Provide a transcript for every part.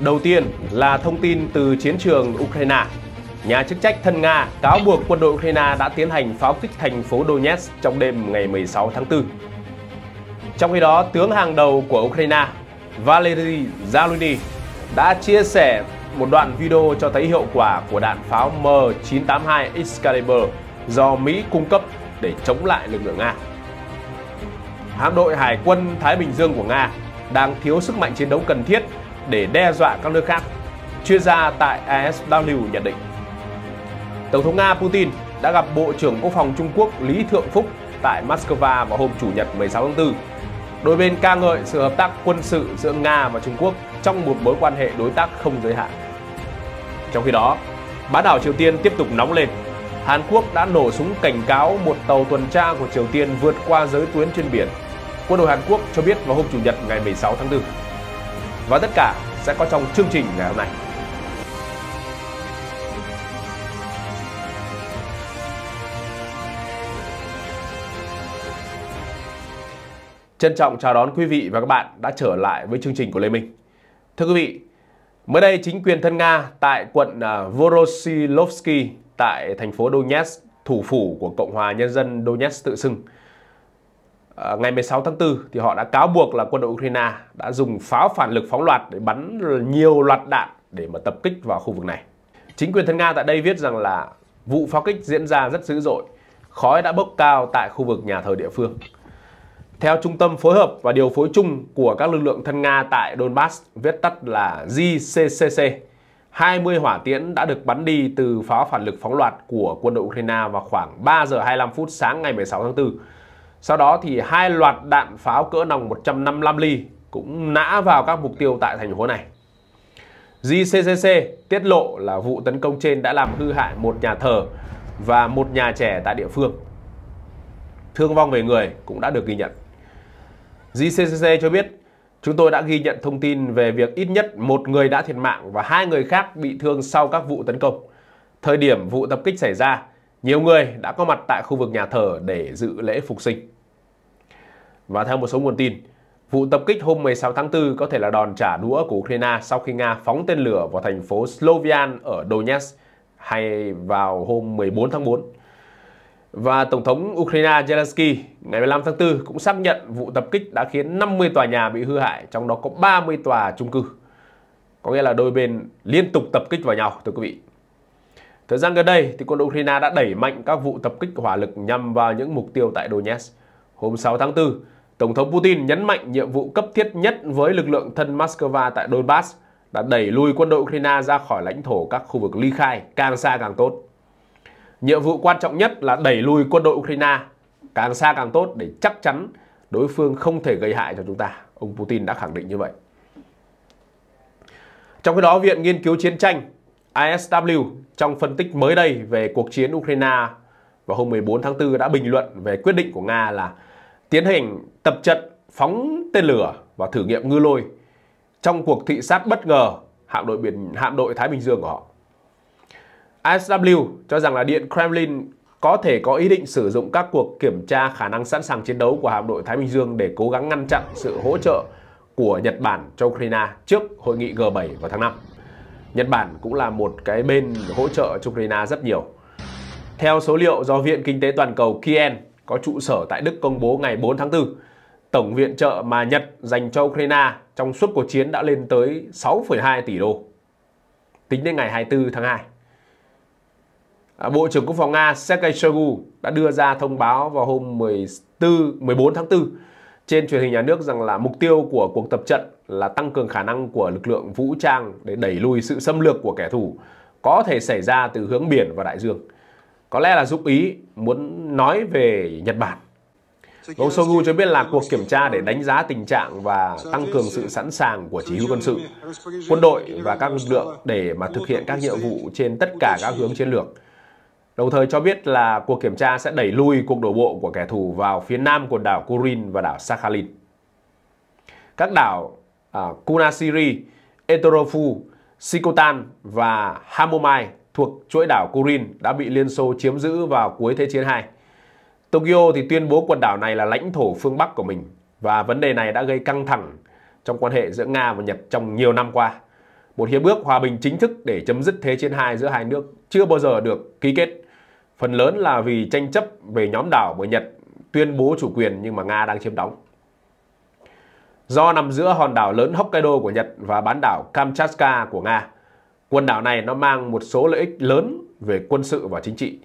Đầu tiên là thông tin từ chiến trường Ukraine. Nhà chức trách thân Nga cáo buộc quân đội Ukraine đã tiến hành pháo kích thành phố Donetsk trong đêm ngày 16 tháng 4. Trong khi đó, tướng hàng đầu của Ukraine Valery Zelensky đã chia sẻ một đoạn video cho thấy hiệu quả của đạn pháo M982 Excalibur do Mỹ cung cấp để chống lại lực lượng Nga. Hạm đội Hải quân Thái Bình Dương của Nga đang thiếu sức mạnh chiến đấu cần thiết để đe dọa các nước khác, chuyên gia tại ASW nhận định. Tổng thống Nga Putin đã gặp Bộ trưởng Quốc phòng Trung Quốc Lý Thượng Phúc tại Moscow vào hôm Chủ nhật 16 tháng 4. Đôi bên ca ngợi sự hợp tác quân sự giữa Nga và Trung Quốc trong một mối quan hệ đối tác không giới hạn. Trong khi đó, bán đảo Triều Tiên tiếp tục nóng lên. Hàn Quốc đã nổ súng cảnh cáo một tàu tuần tra của Triều Tiên vượt qua giới tuyến trên biển. Quân đội Hàn Quốc cho biết vào hôm Chủ nhật ngày 16 tháng 4. Và tất cả sẽ có trong chương trình ngày hôm nay. Trân trọng chào đón quý vị và các bạn đã trở lại với chương trình của Lê Minh. Thưa quý vị, mới đây chính quyền thân Nga tại quận à, Voroshilovsky tại thành phố Donetsk, thủ phủ của Cộng hòa Nhân dân Donetsk tự xưng, À, ngày 16 tháng 4 thì họ đã cáo buộc là quân đội Ukraine đã dùng pháo phản lực phóng loạt để bắn nhiều loạt đạn để mà tập kích vào khu vực này. Chính quyền thân Nga tại đây viết rằng là vụ pháo kích diễn ra rất dữ dội, khói đã bốc cao tại khu vực nhà thờ địa phương. Theo Trung tâm Phối hợp và Điều phối chung của các lực lượng thân Nga tại Donbass, viết tắt là GCCC, 20 hỏa tiễn đã được bắn đi từ pháo phản lực phóng loạt của quân đội Ukraine vào khoảng 3 giờ 25 phút sáng ngày 16 tháng 4 sau đó thì hai loạt đạn pháo cỡ nòng 155 ly cũng nã vào các mục tiêu tại thành phố này. JCCC tiết lộ là vụ tấn công trên đã làm hư hại một nhà thờ và một nhà trẻ tại địa phương. Thương vong về người cũng đã được ghi nhận. JCCC cho biết chúng tôi đã ghi nhận thông tin về việc ít nhất một người đã thiệt mạng và hai người khác bị thương sau các vụ tấn công. Thời điểm vụ tập kích xảy ra, nhiều người đã có mặt tại khu vực nhà thờ để dự lễ phục sinh. Và theo một số nguồn tin, vụ tập kích hôm 16 tháng 4 có thể là đòn trả đũa của Ukraine sau khi Nga phóng tên lửa vào thành phố Slovian ở Donetsk hay vào hôm 14 tháng 4. Và Tổng thống Ukraine Zelensky ngày 15 tháng 4 cũng xác nhận vụ tập kích đã khiến 50 tòa nhà bị hư hại, trong đó có 30 tòa chung cư. Có nghĩa là đôi bên liên tục tập kích vào nhau, thưa quý vị. Thời gian gần đây, thì quân Ukraine đã đẩy mạnh các vụ tập kích hỏa lực nhằm vào những mục tiêu tại Donetsk. Hôm 6 tháng 4, Tổng thống Putin nhấn mạnh nhiệm vụ cấp thiết nhất với lực lượng thân Moscow tại Donbass đã đẩy lùi quân đội Ukraine ra khỏi lãnh thổ các khu vực ly khai, càng xa càng tốt. Nhiệm vụ quan trọng nhất là đẩy lùi quân đội Ukraine càng xa càng tốt để chắc chắn đối phương không thể gây hại cho chúng ta. Ông Putin đã khẳng định như vậy. Trong khi đó, Viện Nghiên cứu Chiến tranh ISW trong phân tích mới đây về cuộc chiến Ukraine vào hôm 14 tháng 4 đã bình luận về quyết định của Nga là tiến hành tập trận phóng tên lửa và thử nghiệm ngư lôi trong cuộc thị sát bất ngờ hạm đội biển hạm đội Thái Bình Dương của họ. ISW cho rằng là Điện Kremlin có thể có ý định sử dụng các cuộc kiểm tra khả năng sẵn sàng chiến đấu của hạm đội Thái Bình Dương để cố gắng ngăn chặn sự hỗ trợ của Nhật Bản cho Ukraine trước hội nghị G7 vào tháng 5. Nhật Bản cũng là một cái bên hỗ trợ cho Ukraine rất nhiều. Theo số liệu do Viện Kinh tế Toàn cầu Kien có trụ sở tại Đức công bố ngày 4 tháng 4. Tổng viện trợ mà Nhật dành cho Ukraine trong suốt cuộc chiến đã lên tới 6,2 tỷ đô tính đến ngày 24 tháng 2. À, Bộ trưởng Quốc phòng Nga Sergei Shoigu đã đưa ra thông báo vào hôm 14, 14 tháng 4 trên truyền hình nhà nước rằng là mục tiêu của cuộc tập trận là tăng cường khả năng của lực lượng vũ trang để đẩy lùi sự xâm lược của kẻ thù có thể xảy ra từ hướng biển và đại dương. Có lẽ là giúp Ý muốn nói về Nhật Bản. Ông Sogu cho biết là cuộc kiểm tra để đánh giá tình trạng và tăng cường sự sẵn sàng của chỉ huy quân sự, quân đội và các lực lượng để mà thực hiện các nhiệm vụ trên tất cả các hướng chiến lược. Đồng thời cho biết là cuộc kiểm tra sẽ đẩy lùi cuộc đổ bộ của kẻ thù vào phía nam quần đảo Kurin và đảo Sakhalin. Các đảo à, Kunasiri, Etorofu, Sikotan và Hamomai thuộc chuỗi đảo Kurin đã bị Liên Xô chiếm giữ vào cuối Thế chiến II. Tokyo thì tuyên bố quần đảo này là lãnh thổ phương Bắc của mình và vấn đề này đã gây căng thẳng trong quan hệ giữa Nga và Nhật trong nhiều năm qua. Một hiệp ước hòa bình chính thức để chấm dứt Thế chiến II giữa hai nước chưa bao giờ được ký kết. Phần lớn là vì tranh chấp về nhóm đảo bởi Nhật tuyên bố chủ quyền nhưng mà Nga đang chiếm đóng. Do nằm giữa hòn đảo lớn Hokkaido của Nhật và bán đảo Kamchatka của Nga, Quần đảo này nó mang một số lợi ích lớn về quân sự và chính trị.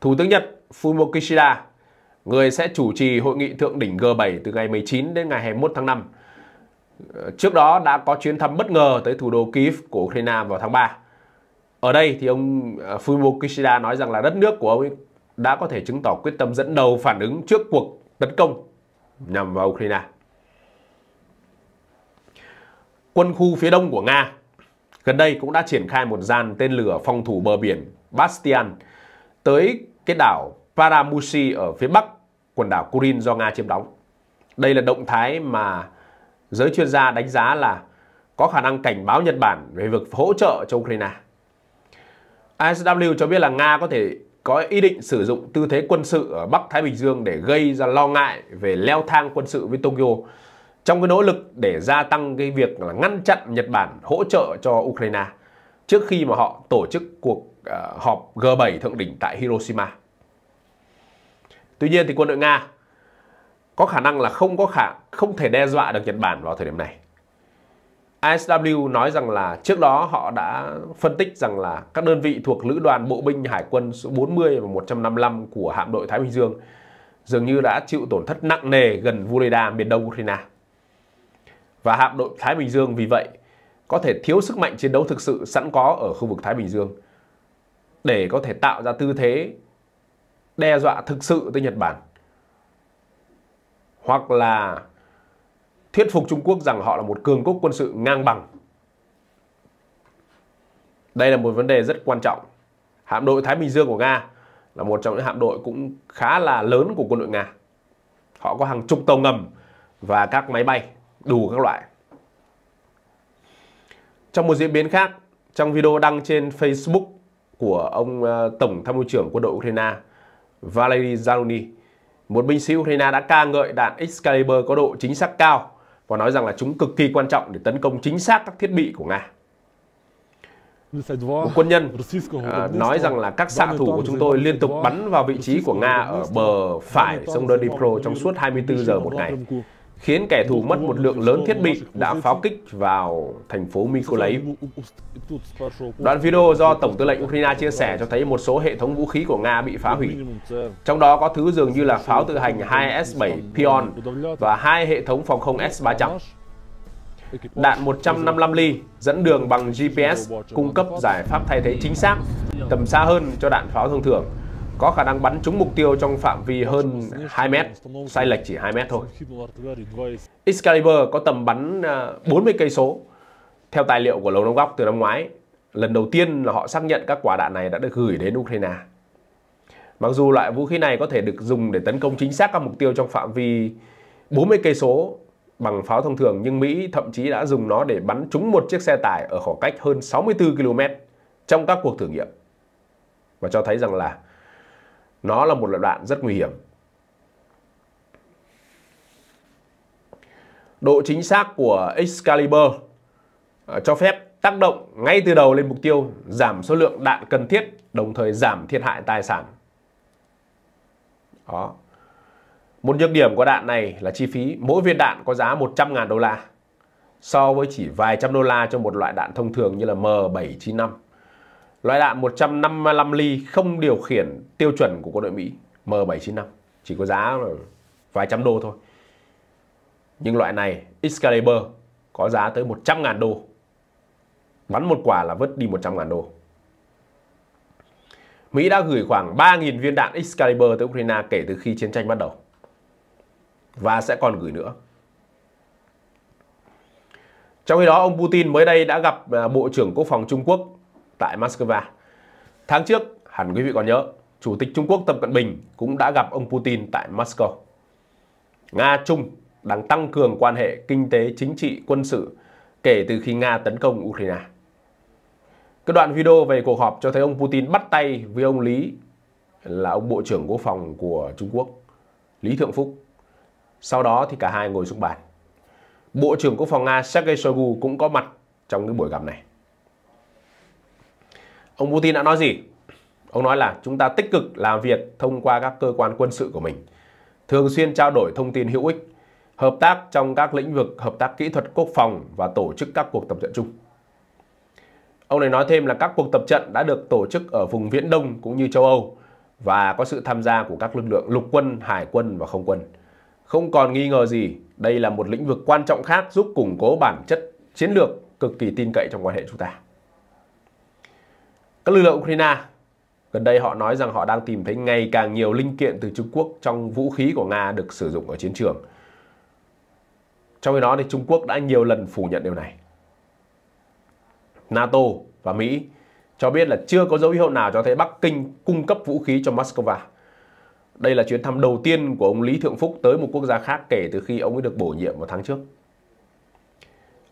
Thủ tướng Nhật Fumio Kishida, người sẽ chủ trì hội nghị thượng đỉnh G7 từ ngày 19 đến ngày 21 tháng 5. Trước đó đã có chuyến thăm bất ngờ tới thủ đô Kiev của Ukraine vào tháng 3. Ở đây thì ông à, Fumio Kishida nói rằng là đất nước của ông đã có thể chứng tỏ quyết tâm dẫn đầu phản ứng trước cuộc tấn công nhằm vào Ukraine. Quân khu phía đông của Nga gần đây cũng đã triển khai một gian tên lửa phòng thủ bờ biển Bastian tới cái đảo Paramusi ở phía bắc quần đảo Kurin do Nga chiếm đóng. Đây là động thái mà giới chuyên gia đánh giá là có khả năng cảnh báo Nhật Bản về việc hỗ trợ cho Ukraine. ISW cho biết là Nga có thể có ý định sử dụng tư thế quân sự ở Bắc Thái Bình Dương để gây ra lo ngại về leo thang quân sự với Tokyo trong cái nỗ lực để gia tăng cái việc là ngăn chặn Nhật Bản hỗ trợ cho Ukraine trước khi mà họ tổ chức cuộc ờ, họp G7 thượng đỉnh tại Hiroshima. Tuy nhiên thì quân đội Nga có khả năng là không có khả không thể đe dọa được Nhật Bản vào thời điểm này. ISW nói rằng là trước đó họ đã phân tích rằng là các đơn vị thuộc lữ đoàn bộ binh hải quân số 40 và 155 của hạm đội Thái Bình Dương dường như đã chịu tổn thất nặng nề gần Vuleida miền đông Ukraine và hạm đội Thái Bình Dương vì vậy có thể thiếu sức mạnh chiến đấu thực sự sẵn có ở khu vực Thái Bình Dương để có thể tạo ra tư thế đe dọa thực sự tới Nhật Bản hoặc là thuyết phục Trung Quốc rằng họ là một cường quốc quân sự ngang bằng. Đây là một vấn đề rất quan trọng. Hạm đội Thái Bình Dương của Nga là một trong những hạm đội cũng khá là lớn của quân đội Nga. Họ có hàng chục tàu ngầm và các máy bay đủ các loại. Trong một diễn biến khác, trong video đăng trên Facebook của ông ờ, Tổng tham mưu trưởng quân đội Ukraine Valery Zalony, một binh sĩ Ukraine đã ca ngợi đạn Excalibur có độ chính xác cao và nói rằng là chúng cực kỳ quan trọng để tấn công chính xác các thiết bị của Nga. Một quân nhân à, nói rằng là các xạ thủ của chúng tôi liên tục bắn vào vị trí của Nga ở bờ phải sông Dnipro trong suốt 24 giờ một ngày khiến kẻ thù mất một lượng lớn thiết bị đã pháo kích vào thành phố Mykolaiv. Đoạn video do Tổng tư lệnh Ukraine chia sẻ cho thấy một số hệ thống vũ khí của Nga bị phá hủy. Trong đó có thứ dường như là pháo tự hành 2S-7 Pion và hai hệ thống phòng không S-300. Đạn 155 ly dẫn đường bằng GPS cung cấp giải pháp thay thế chính xác, tầm xa hơn cho đạn pháo thông thường có khả năng bắn trúng mục tiêu trong phạm vi hơn 2 mét, sai lệch chỉ 2 mét thôi. Excalibur có tầm bắn 40 à, cây số. Theo tài liệu của Lầu Đông Góc từ năm ngoái, lần đầu tiên là họ xác nhận các quả đạn này đã được gửi đến Ukraine. Mặc dù loại vũ khí này có thể được dùng để tấn công chính xác các mục tiêu trong phạm vi 40 cây số bằng pháo thông thường nhưng Mỹ thậm chí đã dùng nó để bắn trúng một chiếc xe tải ở khoảng cách hơn 64 km trong các cuộc thử nghiệm và cho thấy rằng là nó là một loại đoạn rất nguy hiểm độ chính xác của Excalibur ờ, cho phép tác động ngay từ đầu lên mục tiêu giảm số lượng đạn cần thiết đồng thời giảm thiệt hại tài sản đó một nhược điểm của đạn này là chi phí mỗi viên đạn có giá 100.000 đô la so với chỉ vài trăm đô la cho một loại đạn thông thường như là M795 Loại đạn 155 ly không điều khiển tiêu chuẩn của quân đội Mỹ M795 chỉ có giá vài trăm đô thôi. Nhưng loại này Excalibur có giá tới 100.000 đô. Bắn một quả là vứt đi 100.000 đô. Mỹ đã gửi khoảng 3.000 viên đạn Excalibur tới Ukraine kể từ khi chiến tranh bắt đầu. Và sẽ còn gửi nữa. Trong khi đó, ông Putin mới đây đã gặp à, Bộ trưởng Quốc phòng Trung Quốc tại Moscow. Tháng trước, hẳn quý vị còn nhớ, Chủ tịch Trung Quốc Tập Cận Bình cũng đã gặp ông Putin tại Moscow. Nga-Trung đang tăng cường quan hệ kinh tế, chính trị, quân sự kể từ khi Nga tấn công Ukraine. Cái đoạn video về cuộc họp cho thấy ông Putin bắt tay với ông Lý là ông Bộ trưởng Quốc phòng của Trung Quốc, Lý Thượng Phúc. Sau đó thì cả hai ngồi xuống bàn. Bộ trưởng Quốc phòng Nga Sergei Shoigu cũng có mặt trong cái buổi gặp này. Ông Putin đã nói gì? Ông nói là chúng ta tích cực làm việc thông qua các cơ quan quân sự của mình, thường xuyên trao đổi thông tin hữu ích, hợp tác trong các lĩnh vực hợp tác kỹ thuật quốc phòng và tổ chức các cuộc tập trận chung. Ông này nói thêm là các cuộc tập trận đã được tổ chức ở vùng Viễn Đông cũng như châu Âu và có sự tham gia của các lực lượng lục quân, hải quân và không quân. Không còn nghi ngờ gì, đây là một lĩnh vực quan trọng khác giúp củng cố bản chất chiến lược cực kỳ tin cậy trong quan hệ chúng ta. Các lực lượng Ukraine gần đây họ nói rằng họ đang tìm thấy ngày càng nhiều linh kiện từ Trung Quốc trong vũ khí của Nga được sử dụng ở chiến trường. Trong khi đó thì Trung Quốc đã nhiều lần phủ nhận điều này. NATO và Mỹ cho biết là chưa có dấu hiệu nào cho thấy Bắc Kinh cung cấp vũ khí cho Moscow. Đây là chuyến thăm đầu tiên của ông Lý Thượng Phúc tới một quốc gia khác kể từ khi ông ấy được bổ nhiệm vào tháng trước.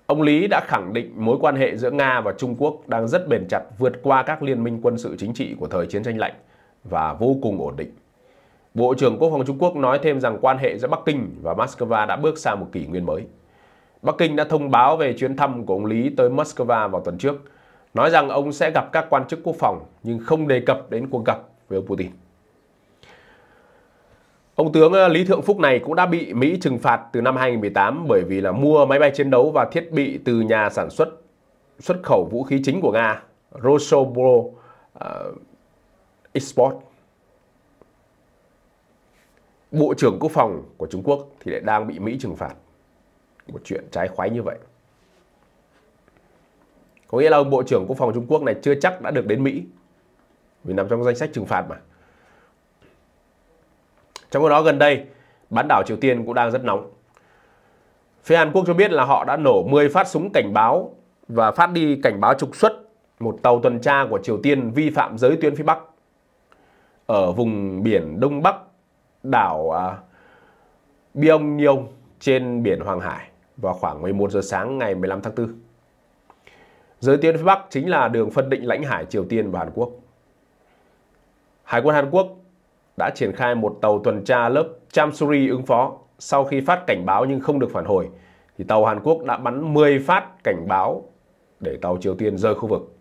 Ông Lý đã khẳng định mối quan hệ giữa Nga và Trung Quốc đang rất bền chặt vượt qua các liên minh quân sự chính trị của thời chiến tranh lạnh và vô cùng ổn định. Bộ trưởng Quốc phòng Trung Quốc nói thêm rằng quan hệ giữa Bắc Kinh và Moscow đã bước sang một kỷ nguyên mới. Bắc Kinh đã thông báo về chuyến thăm của ông Lý tới Moscow vào tuần trước, nói rằng ông sẽ gặp các quan chức quốc phòng nhưng không đề cập đến cuộc gặp với ông Putin. Ông tướng ờ, Lý Thượng Phúc này cũng đã bị Mỹ trừng phạt từ năm 2018 bởi vì là mua máy bay chiến đấu và thiết bị từ nhà sản xuất xuất khẩu vũ khí chính của Nga, Rosobro uh, ờ, Export. Bộ trưởng Quốc phòng của Trung Quốc thì lại đang bị Mỹ trừng phạt. Một chuyện trái khoái như vậy. Có nghĩa là ông Bộ trưởng Quốc phòng Trung Quốc này chưa chắc đã được đến Mỹ. Vì nằm trong danh sách trừng phạt mà. Trong khi đó gần đây, bán đảo Triều Tiên cũng đang rất nóng. Phía Hàn Quốc cho biết là họ đã nổ 10 phát súng cảnh báo và phát đi cảnh báo trục xuất một tàu tuần tra của Triều Tiên vi phạm giới tuyến phía Bắc ở vùng biển Đông Bắc đảo à, Byongnyong trên biển Hoàng Hải vào khoảng 11 giờ sáng ngày 15 tháng 4. Giới tuyến phía Bắc chính là đường phân định lãnh hải Triều Tiên và Hàn Quốc. Hải quân Hàn Quốc đã triển khai một tàu tuần tra lớp Chamsuri ứng phó. Sau khi phát cảnh báo nhưng không được phản hồi, thì tàu Hàn Quốc đã bắn 10 phát cảnh báo để tàu Triều Tiên rời khu vực.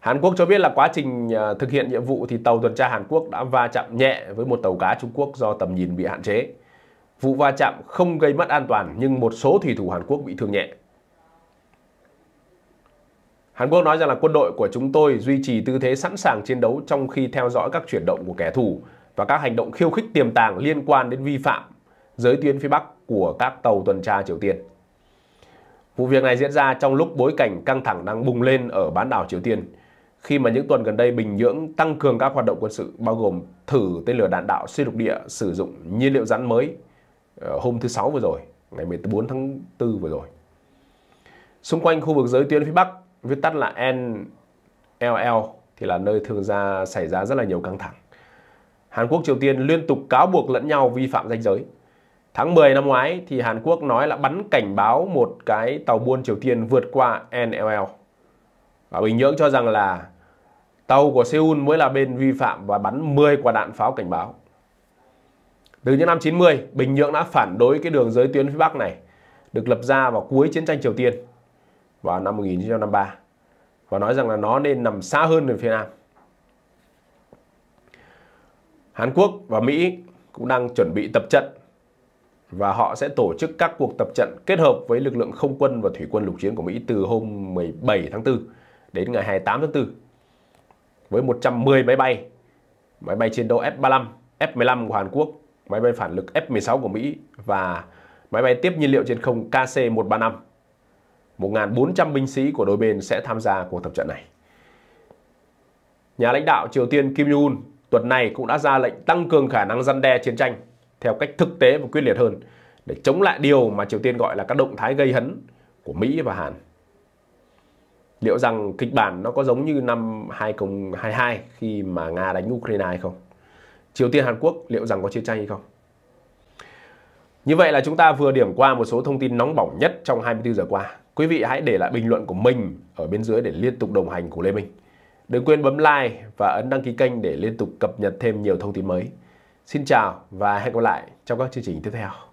Hàn Quốc cho biết là quá trình à, thực hiện nhiệm vụ thì tàu tuần tra Hàn Quốc đã va chạm nhẹ với một tàu cá Trung Quốc do tầm nhìn bị hạn chế. Vụ va chạm không gây mất an toàn nhưng một số thủy thủ Hàn Quốc bị thương nhẹ. Hàn Quốc nói rằng là quân đội của chúng tôi duy trì tư thế sẵn sàng chiến đấu trong khi theo dõi các chuyển động của kẻ thù và các hành động khiêu khích tiềm tàng liên quan đến vi phạm giới tuyến phía Bắc của các tàu tuần tra Triều Tiên. Vụ việc này diễn ra trong lúc bối cảnh căng thẳng đang bùng lên ở bán đảo Triều Tiên, khi mà những tuần gần đây Bình Nhưỡng tăng cường các hoạt động quân sự bao gồm thử tên lửa đạn đạo xuyên lục địa sử dụng nhiên liệu rắn mới ờ, hôm thứ Sáu vừa rồi, ngày 14 tháng 4 vừa rồi. Xung quanh khu vực giới tuyến phía Bắc, viết tắt là NLL thì là nơi thường ra xảy ra rất là nhiều căng thẳng. Hàn Quốc Triều Tiên liên tục cáo buộc lẫn nhau vi phạm danh giới. Tháng 10 năm ngoái thì Hàn Quốc nói là bắn cảnh báo một cái tàu buôn Triều Tiên vượt qua NLL. Và Bình Nhưỡng cho rằng là tàu của Seoul mới là bên vi phạm và bắn 10 quả đạn pháo cảnh báo. Từ những năm 90, Bình Nhưỡng đã phản đối cái đường giới tuyến phía Bắc này được lập ra vào cuối chiến tranh Triều Tiên vào năm 1953 và nói rằng là nó nên nằm xa hơn về phía Nam. Hàn Quốc và Mỹ cũng đang chuẩn bị tập trận và họ sẽ tổ chức các cuộc tập trận kết hợp với lực lượng không quân và thủy quân lục chiến của Mỹ từ hôm 17 tháng 4 đến ngày 28 tháng 4 với 110 máy bay, máy bay chiến đấu F-35, F-15 của Hàn Quốc, máy bay phản lực F-16 của Mỹ và máy bay tiếp nhiên liệu trên không KC-135 1.400 binh sĩ của đôi bên sẽ tham gia cuộc tập trận này. Nhà lãnh đạo Triều Tiên Kim Jong-un tuần này cũng đã ra lệnh tăng cường khả năng răn đe chiến tranh theo cách thực tế và quyết liệt hơn để chống lại điều mà Triều Tiên gọi là các động thái gây hấn của Mỹ và Hàn. Liệu rằng kịch bản nó có giống như năm 2022 khi mà Nga đánh Ukraine hay không? Triều Tiên Hàn Quốc liệu rằng có chiến tranh hay không? Như vậy là chúng ta vừa điểm qua một số thông tin nóng bỏng nhất trong 24 giờ qua. Quý vị hãy để lại bình luận của mình ở bên dưới để liên tục đồng hành cùng Lê Minh. Đừng quên bấm like và ấn đăng ký kênh để liên tục cập nhật thêm nhiều thông tin mới. Xin chào và hẹn gặp lại trong các chương trình tiếp theo.